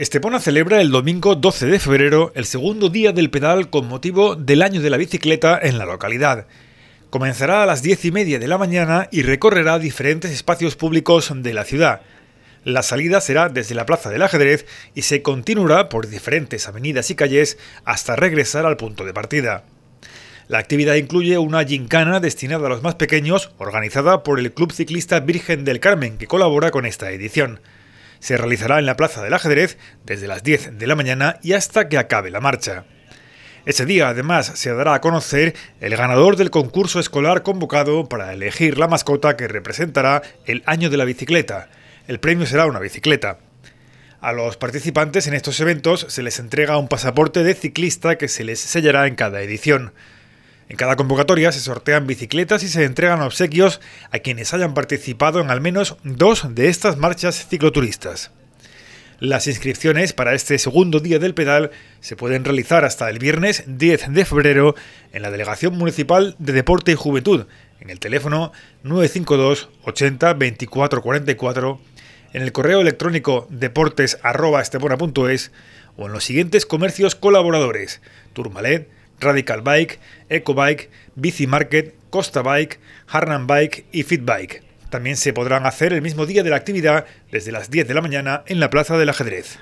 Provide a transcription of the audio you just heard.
Estepona celebra el domingo 12 de febrero el segundo día del pedal con motivo del año de la bicicleta en la localidad. Comenzará a las 10 y media de la mañana y recorrerá diferentes espacios públicos de la ciudad. La salida será desde la Plaza del Ajedrez y se continuará por diferentes avenidas y calles hasta regresar al punto de partida. La actividad incluye una gincana destinada a los más pequeños, organizada por el Club Ciclista Virgen del Carmen, que colabora con esta edición se realizará en la Plaza del Ajedrez desde las 10 de la mañana y hasta que acabe la marcha. Ese día además se dará a conocer el ganador del concurso escolar convocado para elegir la mascota que representará el año de la bicicleta. El premio será una bicicleta. A los participantes en estos eventos se les entrega un pasaporte de ciclista que se les sellará en cada edición. En cada convocatoria se sortean bicicletas y se entregan obsequios a quienes hayan participado en al menos dos de estas marchas cicloturistas. Las inscripciones para este segundo día del pedal se pueden realizar hasta el viernes 10 de febrero en la Delegación Municipal de Deporte y Juventud, en el teléfono 952 80 24 44, en el correo electrónico deportes.estepona.es o en los siguientes comercios colaboradores: Turmalet, Radical Bike, Eco Bike, Bici Market, Costa Bike, Harnam Bike y Bike. También se podrán hacer el mismo día de la actividad desde las 10 de la mañana en la Plaza del Ajedrez.